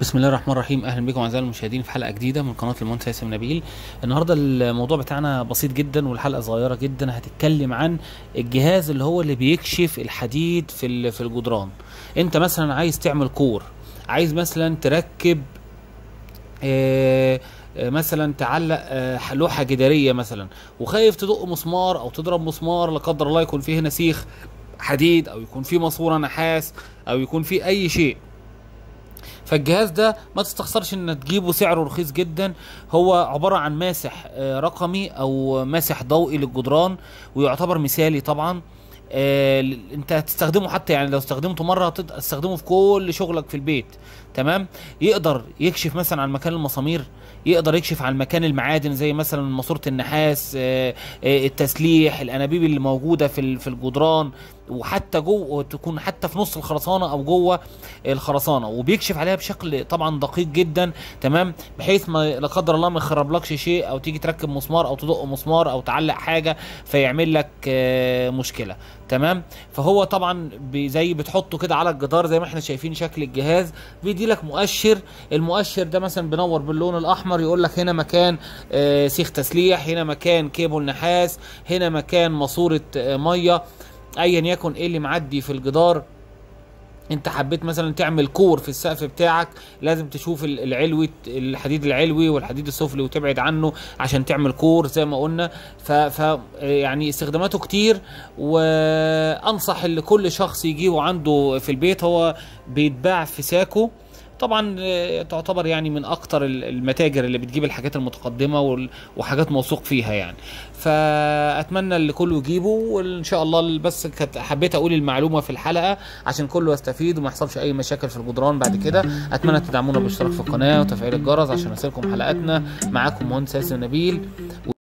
بسم الله الرحمن الرحيم اهلا بكم اعزائي المشاهدين في حلقه جديده من قناه المهندس ياسم نبيل النهارده الموضوع بتاعنا بسيط جدا والحلقه صغيره جدا هتتكلم عن الجهاز اللي هو اللي بيكشف الحديد في في الجدران انت مثلا عايز تعمل كور عايز مثلا تركب آه, آه، مثلا تعلق آه، لوحه جداريه مثلا وخايف تدق مسمار او تضرب مسمار لا قدر الله يكون فيه نسيخ حديد او يكون فيه ماسوره نحاس او يكون فيه اي شيء فالجهاز ده ما تستخسرش ان تجيبه سعره رخيص جدا هو عبارة عن ماسح آه، رقمي او ماسح ضوئي للجدران ويعتبر مثالي طبعا آه انت هتستخدمه حتى يعني لو استخدمته مره هتستخدمه في كل شغلك في البيت تمام يقدر يكشف مثلا عن مكان المسامير يقدر يكشف عن مكان المعادن زي مثلا ماسوره النحاس آه آه التسليح الانابيب اللي موجوده في في الجدران وحتى جوه تكون حتى في نص الخرسانه او جوه الخرسانه وبيكشف عليها بشكل طبعا دقيق جدا تمام بحيث ما لا قدر الله ما يخربلكش شيء او تيجي تركب مسمار او تدق مسمار او تعلق حاجه فيعمل لك آه، مشكله تمام فهو طبعا زي بتحطه كده على الجدار زي ما احنا شايفين شكل الجهاز بيدي لك مؤشر المؤشر ده مثلا بنور باللون الاحمر يقول لك هنا مكان آه، سيخ تسليح هنا مكان كيبل نحاس هنا مكان ماسوره آه، ميه ايا يكن ايه اللي معدي في الجدار انت حبيت مثلا تعمل كور في السقف بتاعك لازم تشوف العلوي الحديد العلوي والحديد السفلي وتبعد عنه عشان تعمل كور زي ما قلنا ف, ف يعني استخداماته كتير وانصح لكل شخص يجيه عنده في البيت هو بيتباع في ساكو طبعا آه، تعتبر يعني من اكتر المتاجر اللي بتجيب الحاجات المتقدمه وحاجات موثوق فيها يعني فاتمنى اللي كله يجيبه وان شاء الله بس كنت حبيت اقول المعلومه في الحلقه عشان كله يستفيد وما يحصلش اي مشاكل في الجدران بعد كده اتمنى تدعمونا بالاشتراك في القناه وتفعيل الجرس عشان يصلكم حلقاتنا معاكم مهندس ياسر نبيل